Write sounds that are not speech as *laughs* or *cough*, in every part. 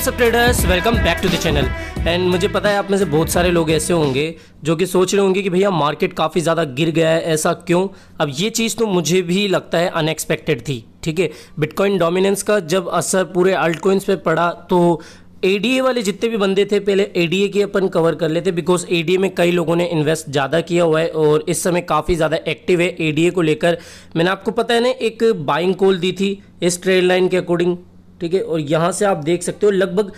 WhatsApp traders welcome back to the channel and मुझे पता है आप में से बहुत सारे लोग ऐसे होंगे जो कि सोच रहे होंगे कि भैया मार्केट काफ़ी ज़्यादा गिर गया है ऐसा क्यों अब ये चीज़ तो मुझे भी लगता है अनएक्सपेक्टेड थी ठीक है बिटकॉइन डोमिनेंस का जब असर पूरे अल्ट कोइंस पे पड़ा तो एडीए वाले जितने भी बंदे थे पहले एडीए की अपन कवर कर लेते बिकॉज एडीए में कई लोगों ने इन्वेस्ट ज़्यादा किया हुआ है और इस समय काफ़ी ज़्यादा एक्टिव है एडीए को लेकर मैंने आपको पता है ना एक बाइंग कॉल दी थी इस ट्रेड लाइन के अकॉर्डिंग ठीक है और यहाँ से आप देख सकते हो लगभग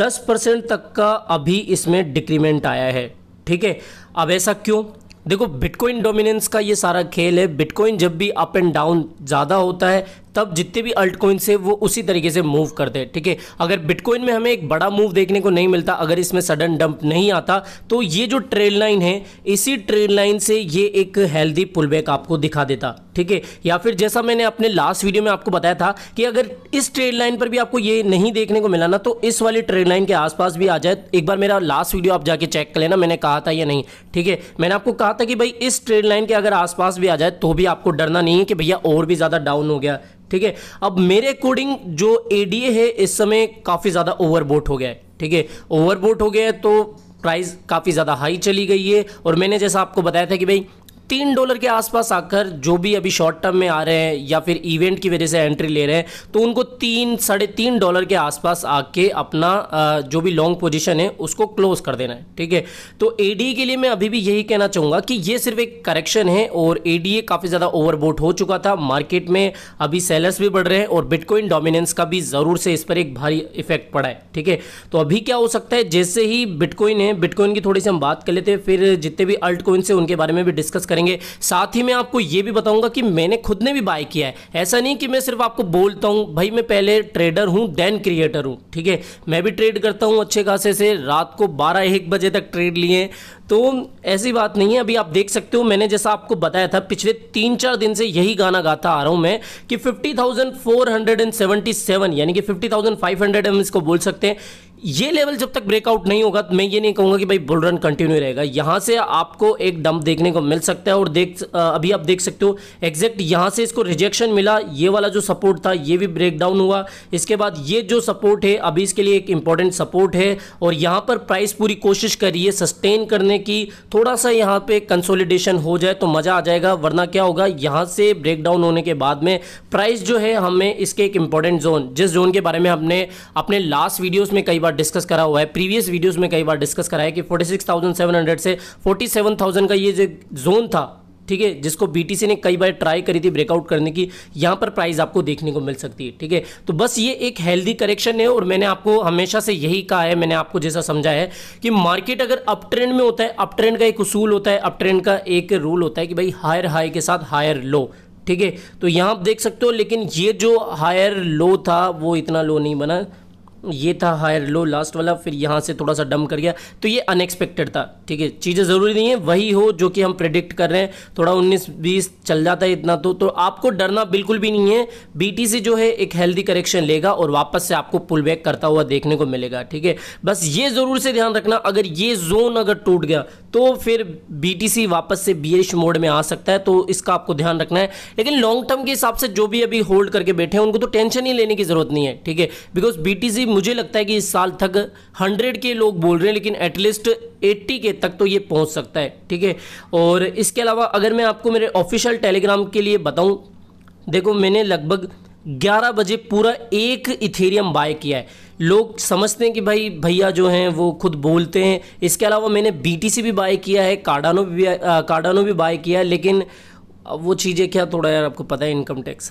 10 परसेंट तक का अभी इसमें डिक्रीमेंट आया है ठीक है अब ऐसा क्यों देखो बिटकॉइन डोमिनेंस का ये सारा खेल है बिटकॉइन जब भी अप एंड डाउन ज़्यादा होता है तब जितने भी अल्ट कॉइन से वो उसी तरीके से मूव करते हैं ठीक है अगर बिटकॉइन में हमें एक बड़ा मूव देखने को नहीं मिलता अगर इसमें सडन डंप नहीं आता तो ये जो ट्रेल लाइन है इसी ट्रेल लाइन से ये एक हेल्दी पुलबैक आपको दिखा देता ठीक है या फिर जैसा मैंने अपने लास्ट वीडियो में आपको बताया था कि अगर इस ट्रेड लाइन पर भी आपको ये नहीं देखने को मिला ना तो इस वाली ट्रेड लाइन के आसपास भी आ जाए एक बार मेरा लास्ट वीडियो आप जाके चेक कर लेना मैंने कहा था या नहीं ठीक है मैंने आपको कहा था कि भाई इस ट्रेड लाइन के अगर आसपास भी आ जाए तो भी आपको डरना नहीं है कि भैया और भी ज़्यादा डाउन हो गया ठीक है अब मेरे अकॉर्डिंग जो एडीए है इस समय काफ़ी ज़्यादा ओवरबोट हो गया है ठीक है ओवरबोट हो गया है तो प्राइस काफ़ी ज़्यादा हाई चली गई है और मैंने जैसा आपको बताया था कि भाई तीन डॉलर के आसपास आकर जो भी अभी शॉर्ट टर्म में आ रहे हैं या फिर इवेंट की वजह से एंट्री ले रहे हैं तो उनको तीन साढ़े तीन डॉलर के आसपास आके अपना जो भी लॉन्ग पोजीशन है उसको क्लोज कर देना है ठीक है तो एडीए के लिए मैं अभी भी यही कहना चाहूँगा कि ये सिर्फ एक करेक्शन है और एडीए काफ़ी ज़्यादा ओवरबोट हो चुका था मार्केट में अभी सेलर्स भी बढ़ रहे हैं और बिटकॉइन डोमिनेंस का भी ज़रूर से इस पर एक भारी इफेक्ट पड़ा है ठीक है तो अभी क्या हो सकता है जैसे ही बिटकॉइन है बिटकॉइन की थोड़ी सी हम बात कर लेते हैं फिर जितने भी अल्ट कॉइन से उनके बारे में भी डिस्कस करें करेंगे साथ ही मैं आपको ये भी बताऊंगा कि मैंने खुद ने भी बाय किया है ऐसा नहीं कि मैं सिर्फ आपको बोलता हूँ भाई मैं पहले ट्रेडर हूँ देन क्रिएटर हूँ ठीक है मैं भी ट्रेड करता हूँ अच्छे खासे से रात को बारह एक बजे तक ट्रेड लिए तो ऐसी बात नहीं है अभी आप देख सकते हो मैंने जैसा आपको बताया था पिछले तीन चार दिन से यही गाना गाता आ रहा हूँ मैं कि फिफ्टी यानी कि 50,500 हम इसको बोल सकते हैं ये लेवल जब तक ब्रेकआउट नहीं होगा तो मैं ये नहीं कहूंगा कि भाई बुल रन कंटिन्यू रहेगा यहां से आपको एक डंप देखने को मिल सकता है और देख अभी आप देख सकते हो एग्जैक्ट यहां से इसको रिजेक्शन मिला ये वाला जो सपोर्ट था ये भी ब्रेकडाउन हुआ इसके बाद ये जो सपोर्ट है अभी इसके लिए एक इंपॉर्टेंट सपोर्ट है और यहां पर प्राइस पूरी कोशिश करिए सस्टेन करने की थोड़ा सा यहां पर कंसोलिडेशन हो जाए तो मज़ा आ जाएगा वरना क्या होगा यहां से ब्रेकडाउन होने के बाद में प्राइस जो है हमें इसके एक इंपॉर्टेंट जोन जिस जोन के बारे में हमने अपने लास्ट वीडियोज़ में कई बार बार डिस्कस करा हुआ है प्रीवियस वीडियोस में कई बार डिस्कस करा है कि 46,700 से 47,000 का ये जो जोन था ठीक है जिसको बीटीसी ने कई बार ट्राई करी थी ब्रेकआउट करने की यहाँ पर प्राइस आपको देखने को मिल सकती है ठीक है तो बस ये एक हेल्दी करेक्शन है और मैंने आपको हमेशा से यही कहा है मैंने आपको जैसा समझा है कि मार्केट अगर अप ट्रेंड में होता है अप ट्रेंड का एक उसूल होता है अप ट्रेंड का एक रूल होता है कि भाई हायर हाई के साथ हायर लो ठीक है तो यहाँ आप देख सकते हो लेकिन ये जो हायर लो था वो इतना लो नहीं बना ये था हायर लो लास्ट वाला फिर यहाँ से थोड़ा सा डम कर गया तो ये अनएक्सपेक्टेड था ठीक है चीज़ें ज़रूरी नहीं है वही हो जो कि हम प्रेडिक्ट कर रहे हैं थोड़ा 19 20 चल जाता है इतना तो तो आपको डरना बिल्कुल भी नहीं है बीटीसी जो है एक हेल्दी करेक्शन लेगा और वापस से आपको पुल बैक करता हुआ देखने को मिलेगा ठीक है बस ये ज़रूर से ध्यान रखना अगर ये जोन अगर टूट गया तो फिर बी वापस से बी मोड में आ सकता है तो इसका आपको ध्यान रखना है लेकिन लॉन्ग टर्म के हिसाब से जो भी अभी होल्ड करके बैठे हैं उनको तो टेंशन ही लेने की ज़रूरत नहीं है ठीक है बिकॉज बी मुझे लगता है कि इस साल तक 100 के लोग बोल रहे हैं लेकिन एटलीस्ट 80 के तक तो ये पहुंच सकता है ठीक है और इसके अलावा अगर मैं आपको मेरे ऑफिशियल टेलीग्राम के लिए बताऊं देखो मैंने लगभग 11 बजे पूरा एक इथेरियम बाय किया है लोग समझते हैं कि भाई भैया जो हैं वो खुद बोलते हैं इसके अलावा मैंने बीटीसी भी बाय किया है कार्डानो भी कार्डानो भी बाय किया है लेकिन अब वो चीज़ें क्या थोड़ा यार आपको पता है इनकम टैक्स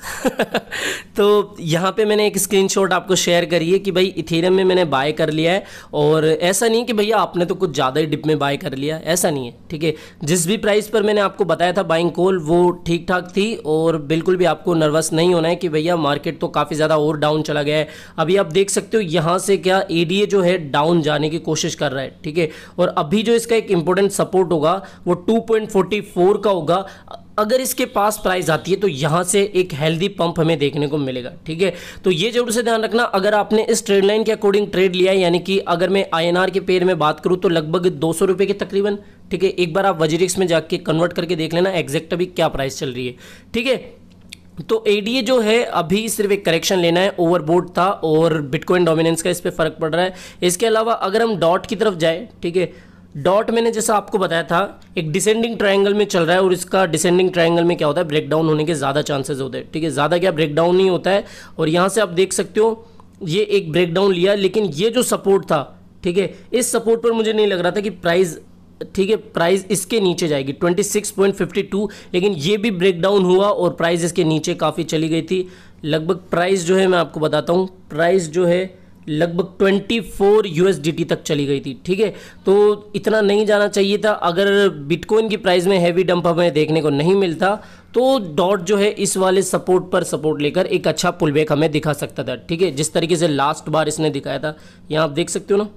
*laughs* तो यहाँ पे मैंने एक स्क्रीनशॉट आपको शेयर करी है कि भाई इथेरियम में मैंने बाय कर लिया है और ऐसा नहीं कि भैया आपने तो कुछ ज़्यादा ही डिप में बाय कर लिया ऐसा नहीं है ठीक है जिस भी प्राइस पर मैंने आपको बताया था बाइंग कोल वो ठीक ठाक थी और बिल्कुल भी आपको नर्वस नहीं होना है कि भैया मार्केट तो काफ़ी ज़्यादा और डाउन चला गया है अभी आप देख सकते हो यहाँ से क्या ए जो है डाउन जाने की कोशिश कर रहा है ठीक है और अभी जो इसका एक इंपॉर्टेंट सपोर्ट होगा वो टू का होगा अगर इसके पास प्राइस आती है तो यहाँ से एक हेल्दी पंप हमें देखने को मिलेगा ठीक है तो ये जरूर से ध्यान रखना अगर आपने इस ट्रेड लाइन के अकॉर्डिंग ट्रेड लिया है यानी कि अगर मैं आईएनआर के पेयर में बात करूँ तो लगभग दो सौ के तकरीबन ठीक है एक बार आप वजरिक्स में जाके कन्वर्ट करके देख लेना एग्जैक्ट अभी क्या प्राइस चल रही है ठीक है तो एडीए जो है अभी सिर्फ एक करेक्शन लेना है ओवरबोर्ड था और बिटकॉइन डोमिनेंस का इस पर फर्क पड़ रहा है इसके अलावा अगर हम डॉट की तरफ जाए ठीक है डॉट मैंने जैसा आपको बताया था एक डिसेंडिंग ट्रायंगल में चल रहा है और इसका डिसेंडिंग ट्रायंगल में क्या होता है ब्रेकडाउन होने के ज़्यादा चांसेस होते हैं ठीक है ज़्यादा क्या ब्रेकडाउन नहीं होता है और यहाँ से आप देख सकते हो ये एक ब्रेकडाउन लिया लेकिन ये जो सपोर्ट था ठीक है इस सपोर्ट पर मुझे नहीं लग रहा था कि प्राइस ठीक है प्राइस इसके नीचे जाएगी 26.52 लेकिन ये भी ब्रेकडाउन हुआ और प्राइस इसके नीचे काफ़ी चली गई थी लगभग प्राइस जो है मैं आपको बताता हूँ प्राइस जो है लगभग 24 यूएसडीटी तक चली गई थी ठीक है तो इतना नहीं जाना चाहिए था अगर बिटकॉइन की प्राइस में हैवी डंप हमें देखने को नहीं मिलता तो डॉट जो है इस वाले सपोर्ट पर सपोर्ट लेकर एक अच्छा पुलबैक हमें दिखा सकता था ठीक है जिस तरीके से लास्ट बार इसने दिखाया था यहाँ आप देख सकते हो ना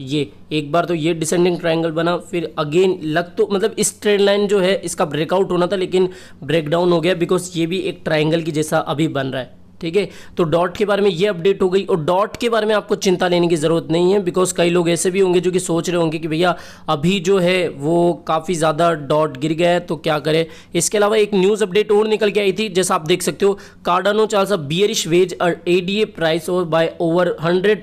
ये एक बार तो ये डिसेंडिंग ट्राइंगल बना फिर अगेन लग तो मतलब इस ट्रेड लाइन जो है इसका ब्रेकआउट होना था लेकिन ब्रेकडाउन हो गया बिकॉज ये भी एक ट्राइंगल की जैसा अभी बन रहा है ठीक है तो डॉट के बारे में ये अपडेट हो गई और डॉट के बारे में आपको चिंता लेने की ज़रूरत नहीं है बिकॉज कई लोग ऐसे भी होंगे जो कि सोच रहे होंगे कि भैया अभी जो है वो काफ़ी ज़्यादा डॉट गिर गया है तो क्या करें इसके अलावा एक न्यूज़ अपडेट और निकल के आई थी जैसा आप देख सकते हो कार्डानो चार अ बियरिश वेज और ए प्राइस और बाय ओवर हंड्रेड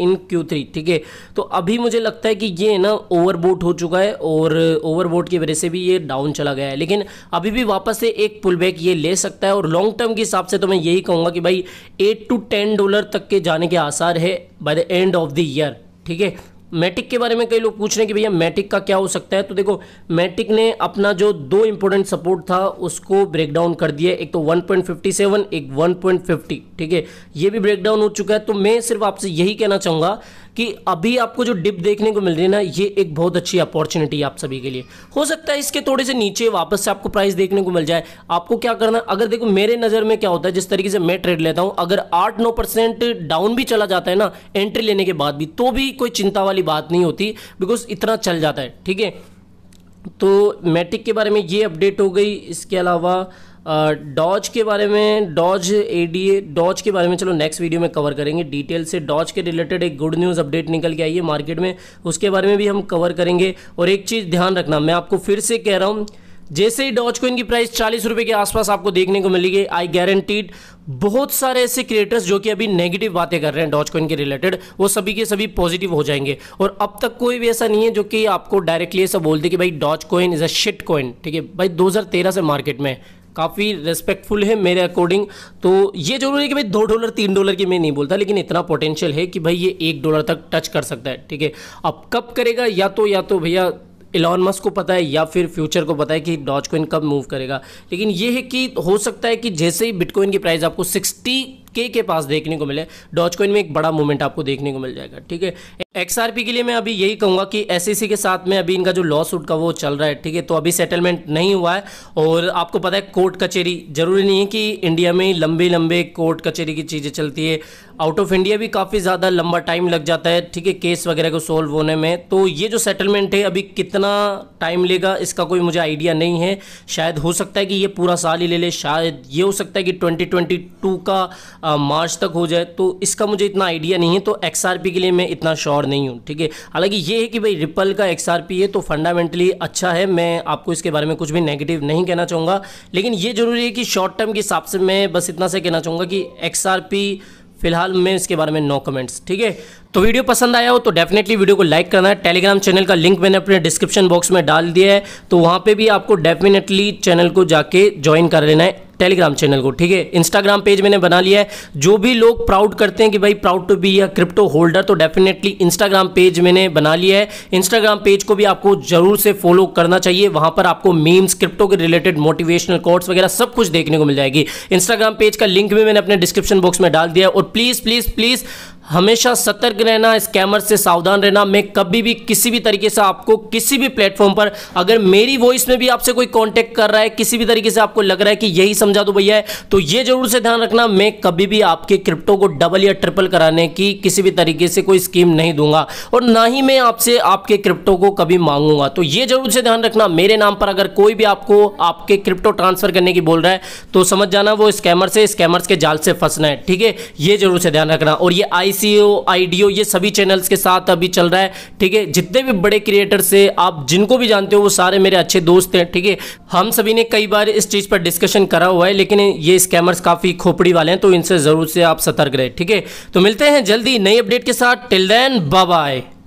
इन क्यू ठीक है तो अभी मुझे लगता है कि ये ना ओवरबोट हो चुका है और ओवरबोट की वजह से भी ये डाउन चला गया है लेकिन अभी भी वापस से एक बैक ये ले सकता है और लॉन्ग टर्म के हिसाब से तो मैं यही कहूँगा हुआ कि भाई एट टू टेन डॉलर तक के जाने के आसार है by the end of the year ठीक है मैटिक के बारे में कई लोग पूछ रहे हैं कि भैया मैटिक का क्या हो सकता है तो देखो मैटिक ने अपना जो दो इंपॉर्टेंट सपोर्ट था उसको ब्रेकडाउन कर दिया एक तो 1.57 एक 1.50 ठीक है ये भी ब्रेकडाउन हो चुका है तो मैं सिर्फ आपसे यही कहना चाहूँगा कि अभी आपको जो डिप देखने को मिल रही है ना ये एक बहुत अच्छी अपॉर्चुनिटी आप सभी के लिए हो सकता है इसके थोड़े से नीचे वापस से आपको प्राइस देखने को मिल जाए आपको क्या करना अगर देखो मेरे नज़र में क्या होता है जिस तरीके से मैं ट्रेड लेता हूं अगर आठ नौ परसेंट डाउन भी चला जाता है ना एंट्री लेने के बाद भी तो भी कोई चिंता वाली बात नहीं होती बिकॉज इतना चल जाता है ठीक है तो मैट्रिक के बारे में ये अपडेट हो गई इसके अलावा डॉज के बारे में डॉज एडीए डॉज के बारे में चलो नेक्स्ट वीडियो में कवर करेंगे डिटेल से डॉज के रिलेटेड एक गुड न्यूज़ अपडेट निकल के आई है मार्केट में उसके बारे में भी हम कवर करेंगे और एक चीज़ ध्यान रखना मैं आपको फिर से कह रहा हूँ जैसे ही डॉज को इनकी प्राइस चालीस रुपये के आसपास आपको देखने को मिलेगी आई गारंटीड बहुत सारे ऐसे क्रिएटर्स जो कि अभी नेगेटिव बातें कर रहे हैं डॉज कॉइन के रिलेटेड वो सभी के सभी पॉजिटिव हो जाएंगे और अब तक कोई भी ऐसा नहीं है जो कि आपको डायरेक्टली ऐसा बोलते कि भाई Dogecoin is a shit coin ठीक है भाई 2013 से मार्केट में काफ़ी रिस्पेक्टफुल है मेरे अकॉर्डिंग तो ये जरूरी है कि भाई दो डॉलर तीन डॉलर की मैं नहीं बोलता लेकिन इतना पोटेंशियल है कि भाई ये एक डॉलर तक टच कर सकता है ठीक है अब कब करेगा या तो या तो भैया इलॉन मस्क को पता है या फिर फ्यूचर को पता है कि डॉज कोइन कब मूव करेगा लेकिन ये है कि हो सकता है कि जैसे ही बिटकॉइन की प्राइस आपको सिक्सटी के के पास देखने को मिले डॉच में एक बड़ा मूवमेंट आपको देखने को मिल जाएगा ठीक है एक्सआरपी के लिए मैं अभी यही कहूंगा कि एस e के साथ में अभी इनका जो लॉस सूट का वो चल रहा है ठीक है तो अभी सेटलमेंट नहीं हुआ है और आपको पता है कोर्ट कचेरी जरूरी नहीं है कि इंडिया में लंबे लंबे कोर्ट कचेरी की चीज़ें चलती है आउट ऑफ इंडिया भी काफ़ी ज़्यादा लंबा टाइम लग जाता है ठीक है केस वगैरह को सोल्व होने में तो ये जो सेटलमेंट है अभी कितना टाइम लेगा इसका कोई मुझे आइडिया नहीं है शायद हो सकता है कि ये पूरा साल ही ले ले शायद ये हो सकता है कि ट्वेंटी का मार्च तक हो जाए तो इसका मुझे इतना आइडिया नहीं है तो एक्स के लिए मैं इतना श्योर नहीं हूँ ठीक है हालांकि ये है कि भाई रिपल का एक्स है तो फंडामेंटली अच्छा है मैं आपको इसके बारे में कुछ भी नेगेटिव नहीं कहना चाहूँगा लेकिन ये ज़रूरी है कि शॉर्ट टर्म के हिसाब से मैं बस इतना से कहना चाहूँगा कि एक्स फिलहाल मैं इसके बारे में नो कमेंट्स ठीक है तो वीडियो पसंद आया हो तो डेफिनेटली वीडियो को लाइक करना है टेलीग्राम चैनल का लिंक मैंने अपने डिस्क्रिप्शन बॉक्स में डाल दिया है तो वहाँ पे भी आपको डेफिनेटली चैनल को जाके ज्वाइन कर लेना है टेलीग्राम चैनल को ठीक है इंस्टाग्राम पेज मैंने बना लिया है जो भी लोग प्राउड करते हैं कि भाई proud to be a crypto holder तो डेफिनेटली इंस्टाग्राम पेज मैंने बना लिया है इंस्टाग्राम पेज को भी आपको जरूर से फॉलो करना चाहिए वहां पर आपको मीम्स क्रिप्टो के रिलेटेड मोटिवेशनल कोर्ट्स वगैरह सब कुछ देखने को मिल जाएगी इंस्टाग्राम पेज का लिंक भी मैंने अपने डिस्क्रिप्शन बॉक्स में डाल दिया और प्लीज़ प्लीज़ प्लीज़ हमेशा सतर्क रहना स्कैमर से सावधान रहना मैं कभी भी किसी भी तरीके से आपको किसी भी प्लेटफॉर्म पर अगर मेरी वॉइस में भी आपसे कोई कांटेक्ट कर रहा है किसी भी तरीके से आपको लग रहा है कि यही समझा दो भैया तो ये जरूर से ध्यान रखना मैं कभी भी आपके क्रिप्टो को डबल या ट्रिपल कराने की किसी भी तरीके से कोई स्कीम नहीं दूंगा और ना ही मैं आपसे आपके क्रिप्टो को कभी मांगूंगा तो ये जरूर से ध्यान रखना मेरे नाम पर अगर कोई भी आपको आपके क्रिप्टो ट्रांसफर करने की बोल रहा है तो समझ जाना वो स्कैमर से स्कैमर्स के जाल से फंसना है ठीक है ये जरूर से ध्यान रखना और ये आई आईसीओ आईडीओ e ये सभी चैनल्स के साथ अभी चल रहा है ठीक है जितने भी बड़े क्रिएटर से आप जिनको भी जानते हो वो सारे मेरे अच्छे दोस्त हैं ठीक है हम सभी ने कई बार इस चीज़ पर डिस्कशन करा हुआ है लेकिन ये स्कैमर्स काफ़ी खोपड़ी वाले हैं तो इनसे ज़रूर से आप सतर्क रहे ठीक है तो मिलते हैं जल्दी नई अपडेट के साथ टिल देन बाय